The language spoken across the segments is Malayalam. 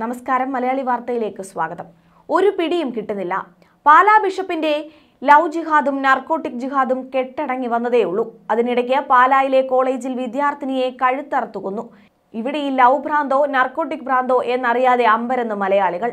നമസ്കാരം മലയാളി വാർത്തയിലേക്ക് സ്വാഗതം ഒരു പിടിയും കിട്ടുന്നില്ല പാലാ ബിഷപ്പിന്റെ ലവ് ജിഹാദും നാർക്കോട്ടിക് ജിഹാദും കെട്ടടങ്ങി വന്നതേയുള്ളൂ അതിനിടയ്ക്ക് പാലായിലെ കോളേജിൽ വിദ്യാർത്ഥിനിയെ കഴുത്തറുത്തുകൊന്നു ഇവിടെ ഈ ലവ് ഭ്രാന്തോ നാർക്കോട്ടിക് ഭ്രാന്തോ എന്നറിയാതെ അമ്പരന്ന് മലയാളികൾ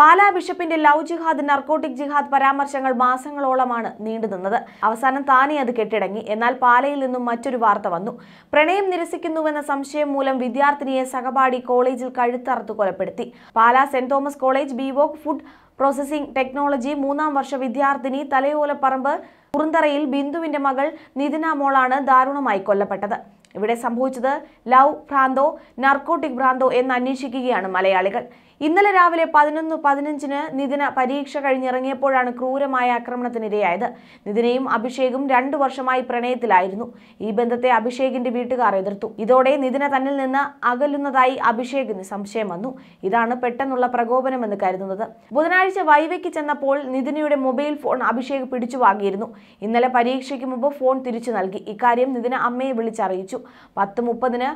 പാലാ ബിഷപ്പിന്റെ ലവ് ജിഹാദ് നർക്കോട്ടിക് ജിഹാദ് പരാമർശങ്ങൾ മാസങ്ങളോളമാണ് നീണ്ടുനിന്നത് അവസാനം താനേ അത് കെട്ടിടങ്ങി എന്നാൽ പാലയിൽ നിന്നും മറ്റൊരു വാർത്ത വന്നു പ്രണയം നിരസിക്കുന്നുവെന്ന സംശയം മൂലം വിദ്യാർത്ഥിനിയെ സഹപാഠി കോളേജിൽ കഴുത്തറത്ത് കൊലപ്പെടുത്തി Pala saint Thomas college BVoc food processing technology മൂന്നാം വർഷ വിദ്യാർത്ഥിനി തലയോലപ്പറമ്പ് കുറുന്തറയിൽ ബിന്ദുവിന്റെ മകൾ നിതിന മോളാണ് ദാരുണമായി കൊല്ലപ്പെട്ടത് ഇവിടെ സംഭവിച്ചത് ലവ് ഭ്രാന്തോ നർക്കോട്ടിക് ഭ്രാന്തോ എന്ന് അന്വേഷിക്കുകയാണ് മലയാളികൾ ഇന്നലെ രാവിലെ പതിനൊന്ന് പതിനഞ്ചിന് നിതിന പരീക്ഷ കഴിഞ്ഞിറങ്ങിയപ്പോഴാണ് ക്രൂരമായ ആക്രമണത്തിനിരയായത് നിതിനയും അഭിഷേകും രണ്ടു വർഷമായി പ്രണയത്തിലായിരുന്നു ഈ ബന്ധത്തെ അഭിഷേകിന്റെ വീട്ടുകാർ എതിർത്തു ഇതോടെ നിതിന തന്നിൽ നിന്ന് അകലുന്നതായി അഭിഷേകിന് സംശയം വന്നു ഇതാണ് പെട്ടെന്നുള്ള പ്രകോപനമെന്ന് കരുതുന്നത് ബുധനാഴ്ച വൈവയ്ക്ക് ചെന്നപ്പോൾ നിതിനയുടെ മൊബൈൽ ഫോൺ അഭിഷേക് പിടിച്ചു വാങ്ങിയിരുന്നു ഇന്നലെ പരീക്ഷയ്ക്ക് മുമ്പ് ഫോൺ തിരിച്ചു നൽകി ഇക്കാര്യം നിതിന അമ്മയെ വിളിച്ചറിയിച്ചു പത്ത് മുപ്പതിന്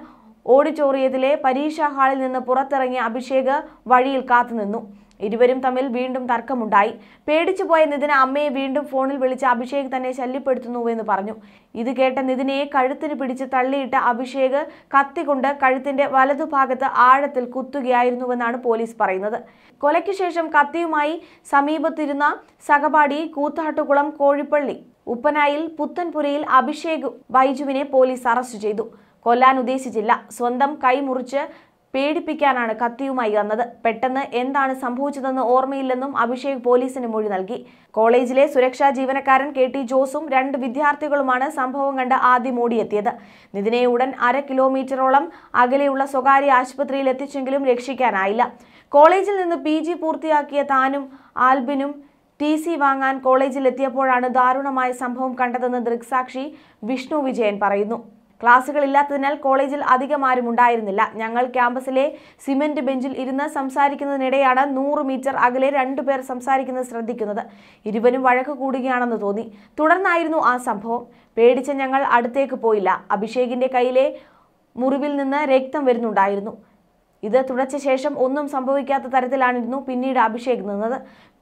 ഓഡിറ്റോറിയത്തിലെ പരീക്ഷാ ഹാളിൽ നിന്ന് പുറത്തിറങ്ങിയ അഭിഷേക് വഴിയിൽ കാത്തുനിന്നു ഇരുവരും തമ്മിൽ വീണ്ടും തർക്കമുണ്ടായി പേടിച്ചു പോയ നിതിന് അമ്മയെ വീണ്ടും ഫോണിൽ വിളിച്ച് അഭിഷേക് തന്നെ ശല്യപ്പെടുത്തുന്നുവെന്ന് പറഞ്ഞു ഇത് കേട്ട നിതിനെ കഴുത്തിന് പിടിച്ച് തള്ളിയിട്ട് അഭിഷേക് കത്തികൊണ്ട് കഴുത്തിന്റെ വലതുഭാഗത്ത് ആഴത്തിൽ കുത്തുകയായിരുന്നുവെന്നാണ് പോലീസ് പറയുന്നത് കൊലയ്ക്ക് ശേഷം കത്തിയുമായി സമീപത്തിരുന്ന സഹപാഠി കൂത്താട്ടുകുളം കോഴിപ്പള്ളി ഉപ്പനായിൽ പുത്തൻപുരയിൽ അഭിഷേക് ബൈജുവിനെ പോലീസ് അറസ്റ്റ് ചെയ്തു കൊല്ലാൻ ഉദ്ദേശിച്ചില്ല സ്വന്തം കൈ മുറിച്ച് പേടിപ്പിക്കാനാണ് കത്തിയുമായി വന്നത് പെട്ടെന്ന് എന്താണ് സംഭവിച്ചതെന്ന് ഓർമ്മയില്ലെന്നും അഭിഷേക് പോലീസിന് മൊഴി നൽകി കോളേജിലെ സുരക്ഷാ ജീവനക്കാരൻ കെ ടി ജോസും രണ്ട് വിദ്യാർത്ഥികളുമാണ് സംഭവം കണ്ട് ആദ്യം ഓടിയെത്തിയത് നിതിനെ ഉടൻ അര കിലോമീറ്ററോളം അകലെയുള്ള സ്വകാര്യ ആശുപത്രിയിൽ എത്തിച്ചെങ്കിലും രക്ഷിക്കാനായില്ല കോളേജിൽ നിന്ന് പി പൂർത്തിയാക്കിയ താനും ആൽബിനും ടി സി വാങ്ങാൻ കോളേജിലെത്തിയപ്പോഴാണ് ദാരുണമായ സംഭവം കണ്ടതെന്ന് ദൃക്സാക്ഷി വിഷ്ണു വിജയൻ പറയുന്നു ക്ലാസ്സുകൾ ഇല്ലാത്തതിനാൽ കോളേജിൽ അധികം ആരും ഉണ്ടായിരുന്നില്ല ഞങ്ങൾ ക്യാമ്പസിലെ സിമന്റ് ബെഞ്ചിൽ ഇരുന്ന് സംസാരിക്കുന്നതിനിടെയാണ് നൂറ് മീറ്റർ അകലെ രണ്ടുപേർ സംസാരിക്കുന്നത് ശ്രദ്ധിക്കുന്നത് ഇരുവരും വഴക്ക് കൂടുകയാണെന്ന് തോന്നി തുടർന്നായിരുന്നു ആ സംഭവം പേടിച്ച ഞങ്ങൾ അടുത്തേക്ക് പോയില്ല അഭിഷേകിന്റെ കയ്യിലെ മുറിവിൽ നിന്ന് രക്തം വരുന്നുണ്ടായിരുന്നു ഇത് തുടച്ച ശേഷം ഒന്നും സംഭവിക്കാത്ത തരത്തിലാണിരുന്നു പിന്നീട് അഭിഷേക് നിന്നത്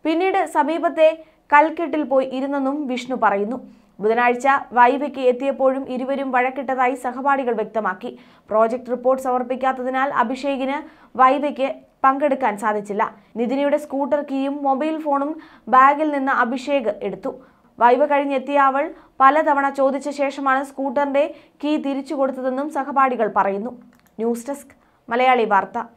പിന്നീട് സമീപത്തെ കൽക്കെട്ടിൽ പോയി ഇരുന്നെന്നും വിഷ്ണു പറയുന്നു ബുധനാഴ്ച വൈവയ്ക്ക് എത്തിയപ്പോഴും ഇരുവരും വഴക്കിട്ടതായി സഹപാഠികൾ വ്യക്തമാക്കി പ്രോജക്ട് റിപ്പോർട്ട് സമർപ്പിക്കാത്തതിനാൽ അഭിഷേകിന് വൈവയ്ക്ക് പങ്കെടുക്കാൻ സാധിച്ചില്ല നിതിനിയുടെ സ്കൂട്ടർ കീയും മൊബൈൽ ഫോണും ബാഗിൽ നിന്ന് അഭിഷേക് എടുത്തു വൈവ കഴിഞ്ഞെത്തിയ അവൾ പലതവണ ചോദിച്ച ശേഷമാണ് സ്കൂട്ടറിന്റെ കീ തിരിച്ചു കൊടുത്തതെന്നും സഹപാഠികൾ പറയുന്നു ന്യൂസ് ഡെസ്ക് മലയാളി വാർത്ത